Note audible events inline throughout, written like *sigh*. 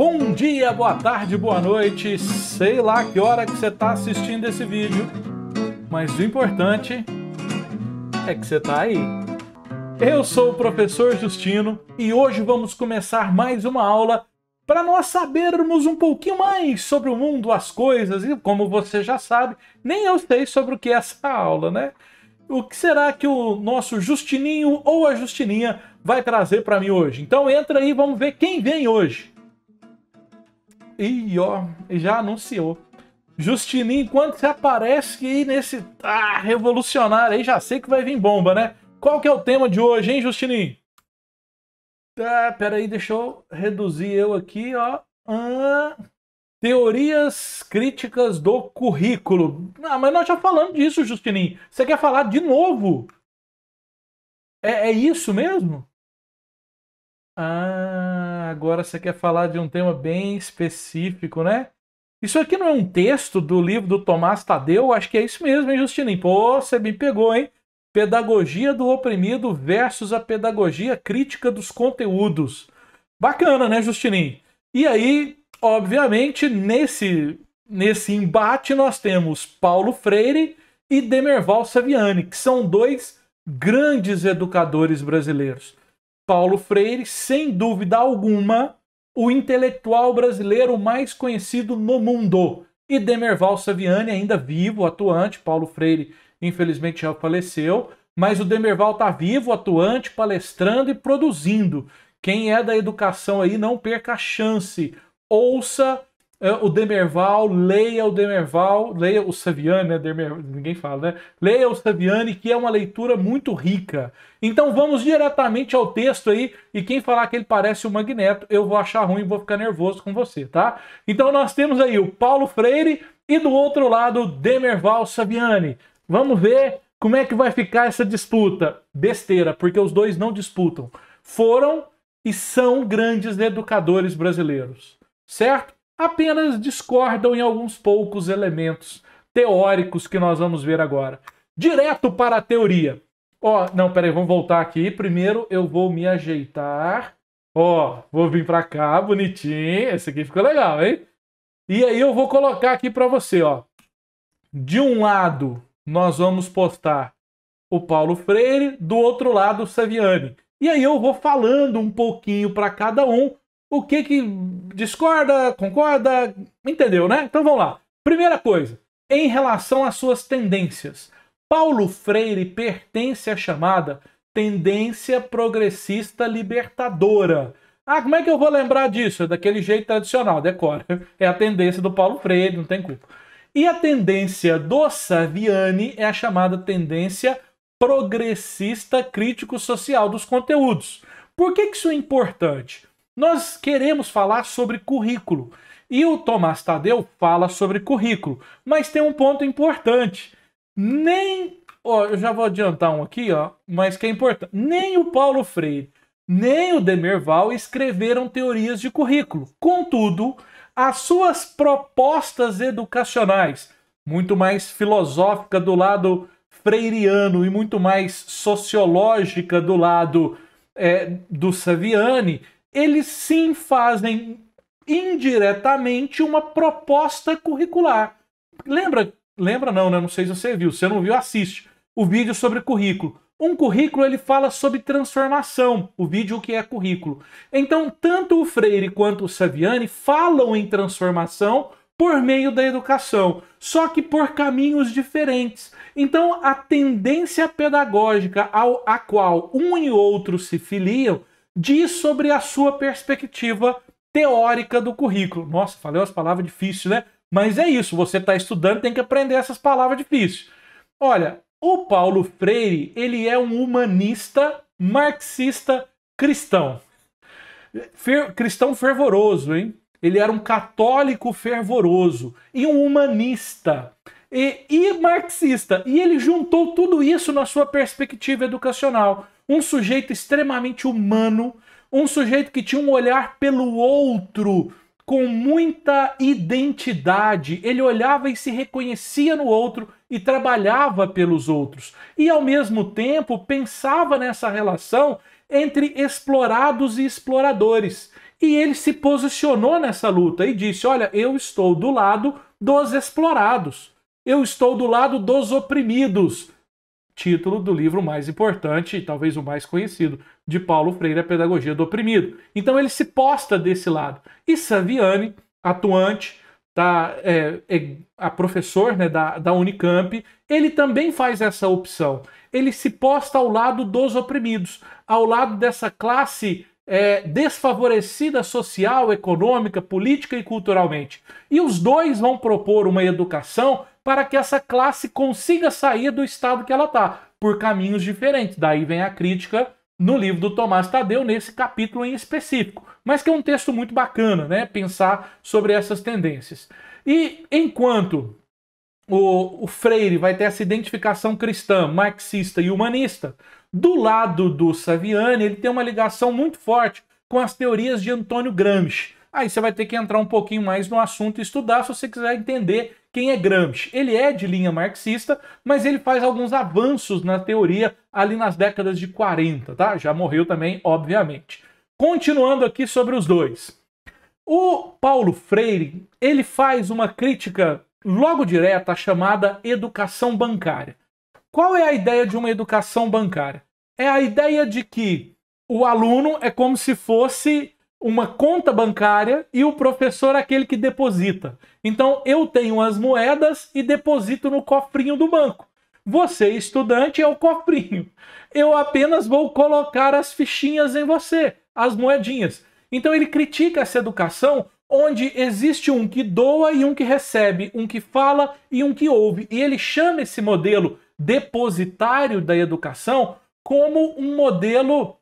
Bom dia, boa tarde, boa noite, sei lá que hora que você está assistindo esse vídeo, mas o importante é que você está aí. Eu sou o professor Justino e hoje vamos começar mais uma aula para nós sabermos um pouquinho mais sobre o mundo, as coisas e, como você já sabe, nem eu sei sobre o que é essa aula, né? O que será que o nosso Justininho ou a Justininha vai trazer para mim hoje? Então entra aí, vamos ver quem vem hoje e ó, já anunciou. Justininho, enquanto você aparece aí nesse ah, revolucionário aí, já sei que vai vir bomba, né? Qual que é o tema de hoje, hein, Justininho? ah, tá, peraí, deixa eu reduzir eu aqui, ó. Ah, teorias críticas do currículo. Ah, mas nós já falamos disso, Justininho. Você quer falar de novo? É, é isso mesmo? Ah, agora você quer falar de um tema bem específico, né? Isso aqui não é um texto do livro do Tomás Tadeu? Acho que é isso mesmo, hein, Justino? Pô, você me pegou, hein? Pedagogia do oprimido versus a pedagogia crítica dos conteúdos. Bacana, né, Justininho? E aí, obviamente, nesse, nesse embate nós temos Paulo Freire e Demerval Saviani, que são dois grandes educadores brasileiros. Paulo Freire, sem dúvida alguma, o intelectual brasileiro mais conhecido no mundo. E Demerval Saviani, ainda vivo, atuante, Paulo Freire infelizmente já faleceu, mas o Demerval está vivo, atuante, palestrando e produzindo. Quem é da educação aí, não perca a chance. Ouça é, o Demerval, leia o Demerval, leia o Saviani, né? Demer, ninguém fala, né? Leia o Saviani, que é uma leitura muito rica. Então vamos diretamente ao texto aí, e quem falar que ele parece o Magneto, eu vou achar ruim, vou ficar nervoso com você, tá? Então nós temos aí o Paulo Freire e do outro lado o Demerval Saviani. Vamos ver como é que vai ficar essa disputa. Besteira, porque os dois não disputam. Foram e são grandes educadores brasileiros, certo? apenas discordam em alguns poucos elementos teóricos que nós vamos ver agora. Direto para a teoria. Ó, oh, não, peraí, vamos voltar aqui. Primeiro eu vou me ajeitar. Ó, oh, vou vir para cá, bonitinho. Esse aqui ficou legal, hein? E aí eu vou colocar aqui para você, ó. De um lado, nós vamos postar o Paulo Freire, do outro lado, o Saviani. E aí eu vou falando um pouquinho para cada um o que que discorda, concorda, entendeu, né? Então vamos lá. Primeira coisa, em relação às suas tendências. Paulo Freire pertence à chamada tendência progressista libertadora. Ah, como é que eu vou lembrar disso? É daquele jeito tradicional, decora. É a tendência do Paulo Freire, não tem culpa. E a tendência do Saviani é a chamada tendência progressista crítico social dos conteúdos. Por que, que isso é importante? Nós queremos falar sobre currículo. E o Tomás Tadeu fala sobre currículo, mas tem um ponto importante. Nem, ó, eu já vou adiantar um aqui, ó, mas que é importante. Nem o Paulo Freire, nem o Demerval escreveram teorias de currículo. Contudo, as suas propostas educacionais, muito mais filosófica do lado freiriano e muito mais sociológica do lado é, do Saviani, eles sim fazem indiretamente uma proposta curricular. Lembra? Lembra não, né? Não sei se você viu. Se não viu, assiste o vídeo sobre currículo. Um currículo ele fala sobre transformação, o vídeo que é currículo. Então, tanto o Freire quanto o Saviani falam em transformação por meio da educação, só que por caminhos diferentes. Então, a tendência pedagógica ao, a qual um e outro se filiam diz sobre a sua perspectiva teórica do currículo. Nossa, falei umas palavras difíceis, né? Mas é isso, você está estudando, tem que aprender essas palavras difíceis. Olha, o Paulo Freire, ele é um humanista marxista cristão. Fer cristão fervoroso, hein? Ele era um católico fervoroso e um humanista e, e marxista. E ele juntou tudo isso na sua perspectiva educacional um sujeito extremamente humano, um sujeito que tinha um olhar pelo outro com muita identidade. Ele olhava e se reconhecia no outro e trabalhava pelos outros. E ao mesmo tempo pensava nessa relação entre explorados e exploradores. E ele se posicionou nessa luta e disse: Olha, eu estou do lado dos explorados, eu estou do lado dos oprimidos, título do livro mais importante e talvez o mais conhecido de Paulo Freire, A Pedagogia do Oprimido. Então ele se posta desse lado. E Saviani, atuante, tá é, é, a professor né, da, da Unicamp, ele também faz essa opção. Ele se posta ao lado dos oprimidos, ao lado dessa classe é, desfavorecida social, econômica, política e culturalmente. E os dois vão propor uma educação para que essa classe consiga sair do estado que ela está, por caminhos diferentes. Daí vem a crítica no livro do Tomás Tadeu, nesse capítulo em específico. Mas que é um texto muito bacana, né? Pensar sobre essas tendências. E enquanto o, o Freire vai ter essa identificação cristã, marxista e humanista, do lado do Saviani, ele tem uma ligação muito forte com as teorias de Antônio Gramsci. Aí você vai ter que entrar um pouquinho mais no assunto e estudar se você quiser entender quem é Gramsci. Ele é de linha marxista, mas ele faz alguns avanços na teoria ali nas décadas de 40, tá? Já morreu também, obviamente. Continuando aqui sobre os dois. O Paulo Freire, ele faz uma crítica logo direta à chamada educação bancária. Qual é a ideia de uma educação bancária? É a ideia de que o aluno é como se fosse uma conta bancária e o professor é aquele que deposita. Então eu tenho as moedas e deposito no cofrinho do banco. Você, estudante, é o cofrinho. Eu apenas vou colocar as fichinhas em você, as moedinhas. Então ele critica essa educação onde existe um que doa e um que recebe, um que fala e um que ouve. E ele chama esse modelo depositário da educação como um modelo,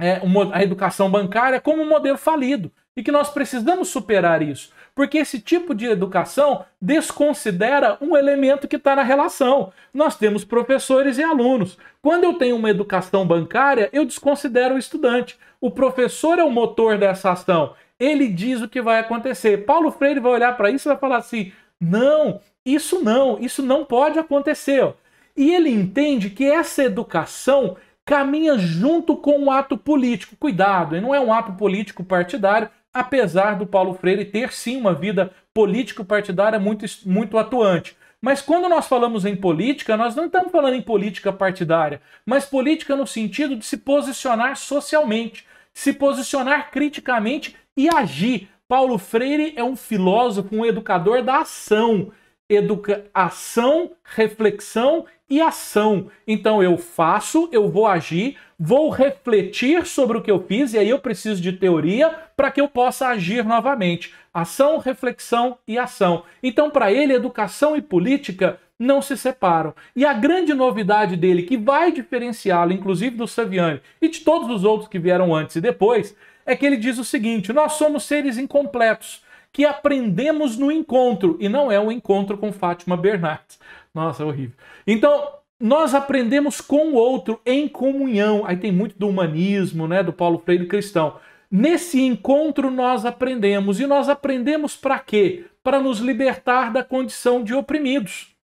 é, uma, a educação bancária como um modelo falido. E que nós precisamos superar isso, porque esse tipo de educação desconsidera um elemento que está na relação. Nós temos professores e alunos. Quando eu tenho uma educação bancária, eu desconsidero o estudante. O professor é o motor dessa ação. Ele diz o que vai acontecer. Paulo Freire vai olhar para isso e vai falar assim: não, isso não, isso não pode acontecer. E ele entende que essa educação caminha junto com o ato político. Cuidado, não é um ato político partidário, apesar do Paulo Freire ter sim uma vida político-partidária muito, muito atuante. Mas quando nós falamos em política, nós não estamos falando em política partidária, mas política no sentido de se posicionar socialmente, se posicionar criticamente e agir. Paulo Freire é um filósofo, um educador da ação educação, reflexão e ação. Então eu faço, eu vou agir, vou refletir sobre o que eu fiz e aí eu preciso de teoria para que eu possa agir novamente. Ação, reflexão e ação. Então para ele educação e política não se separam. E a grande novidade dele que vai diferenciá-lo inclusive do Saviani e de todos os outros que vieram antes e depois é que ele diz o seguinte: nós somos seres incompletos que aprendemos no encontro, e não é um encontro com Fátima Bernardes. Nossa, é horrível. Então, nós aprendemos com o outro em comunhão. Aí tem muito do humanismo, né, do Paulo Freire cristão. Nesse encontro nós aprendemos e nós aprendemos para quê? Para nos libertar da condição de oprimidos.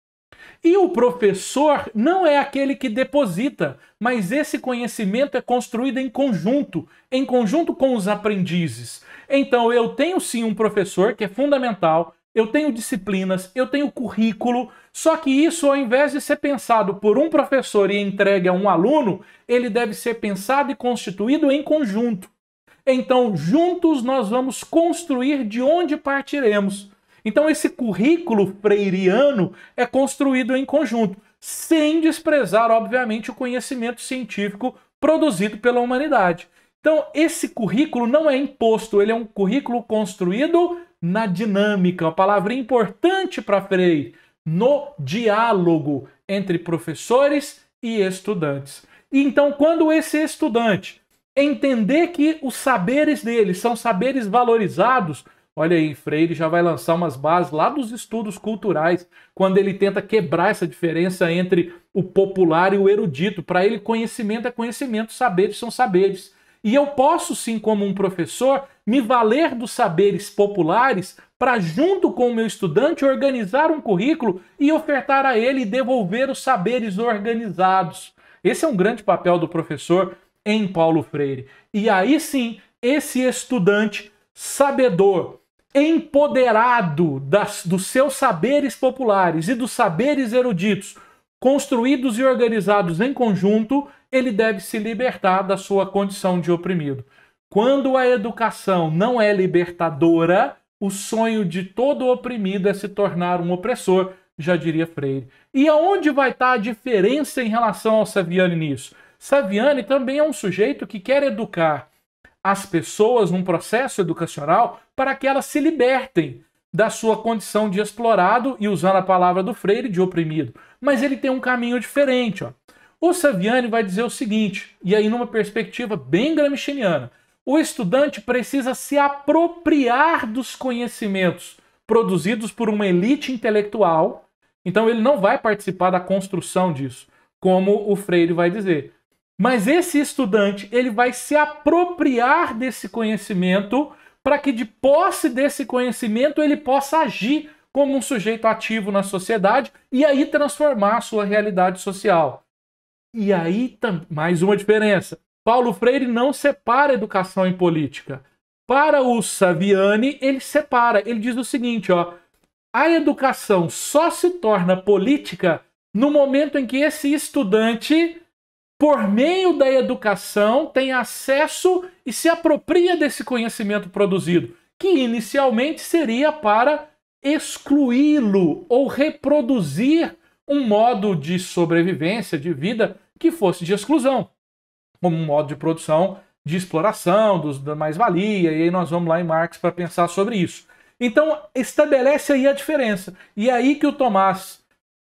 E o professor não é aquele que deposita, mas esse conhecimento é construído em conjunto, em conjunto com os aprendizes. Então eu tenho sim um professor que é fundamental, eu tenho disciplinas, eu tenho currículo, só que isso, ao invés de ser pensado por um professor e entregue a um aluno, ele deve ser pensado e constituído em conjunto. Então, juntos nós vamos construir de onde partiremos. Então, esse currículo freiriano é construído em conjunto, sem desprezar, obviamente, o conhecimento científico produzido pela humanidade. Então, esse currículo não é imposto, ele é um currículo construído na dinâmica, uma palavra importante para Freire, no diálogo entre professores e estudantes. E então, quando esse estudante entender que os saberes dele são saberes valorizados, olha aí, Freire já vai lançar umas bases lá dos estudos culturais, quando ele tenta quebrar essa diferença entre o popular e o erudito. Para ele, conhecimento é conhecimento, saberes são saberes. E eu posso, sim, como um professor, me valer dos saberes populares para, junto com o meu estudante, organizar um currículo e ofertar a ele e devolver os saberes organizados. Esse é um grande papel do professor em Paulo Freire. E aí sim, esse estudante sabedor, empoderado das, dos seus saberes populares e dos saberes eruditos, construídos e organizados em conjunto, ele deve se libertar da sua condição de oprimido. Quando a educação não é libertadora, o sonho de todo oprimido é se tornar um opressor, já diria Freire. E aonde vai estar a diferença em relação ao Saviani nisso? Saviani também é um sujeito que quer educar as pessoas num processo educacional para que elas se libertem da sua condição de explorado e usando a palavra do Freire de oprimido. Mas ele tem um caminho diferente, ó. O Saviani vai dizer o seguinte, e aí numa perspectiva bem gramsciana, o estudante precisa se apropriar dos conhecimentos produzidos por uma elite intelectual, então ele não vai participar da construção disso, como o Freire vai dizer. Mas esse estudante, ele vai se apropriar desse conhecimento para que de posse desse conhecimento ele possa agir como um sujeito ativo na sociedade e aí transformar a sua realidade social. E aí, mais uma diferença. Paulo Freire não separa educação e política. Para o Saviani, ele separa. Ele diz o seguinte, ó: a educação só se torna política no momento em que esse estudante, por meio da educação, tem acesso e se apropria desse conhecimento produzido, que inicialmente seria para excluí-lo ou reproduzir um modo de sobrevivência, de vida, que fosse de exclusão, como um modo de produção de exploração, dos, da mais-valia, e aí nós vamos lá em Marx para pensar sobre isso. Então, estabelece aí a diferença. E é aí que o Tomás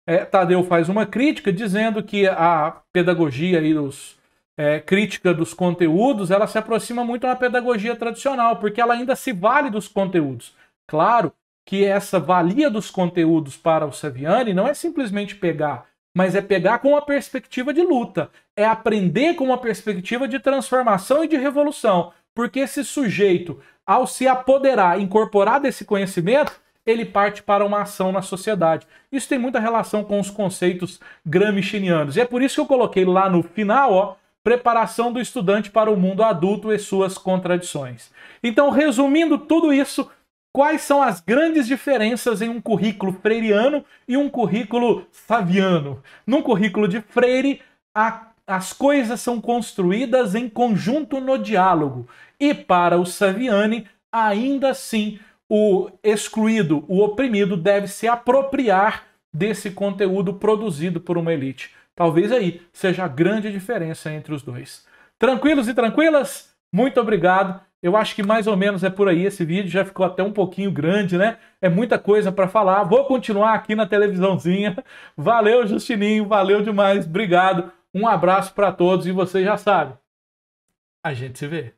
é, Tadeu faz uma crítica, dizendo que a pedagogia e os é, crítica dos conteúdos, ela se aproxima muito da pedagogia tradicional, porque ela ainda se vale dos conteúdos. Claro que essa valia dos conteúdos para o Saviani não é simplesmente pegar, mas é pegar com uma perspectiva de luta, é aprender com uma perspectiva de transformação e de revolução, porque esse sujeito, ao se apoderar, incorporar desse conhecimento, ele parte para uma ação na sociedade. Isso tem muita relação com os conceitos gramscianianos. E é por isso que eu coloquei lá no final, ó, preparação do estudante para o mundo adulto e suas contradições. Então, resumindo tudo isso, quais são as grandes diferenças em um currículo freiriano e um currículo saviano? Num currículo de Freire, a, as coisas são construídas em conjunto no diálogo. E para o Saviani, ainda assim, o excluído, o oprimido, deve se apropriar desse conteúdo produzido por uma elite. Talvez aí seja a grande diferença entre os dois. Tranquilos e tranquilas? Muito obrigado eu acho que mais ou menos é por aí esse vídeo, já ficou até um pouquinho grande, né? É muita coisa para falar. Vou continuar aqui na televisãozinha. *laughs* Valeu, Justininho, valeu demais. Obrigado. Um abraço para todos e você já sabe. A gente se vê.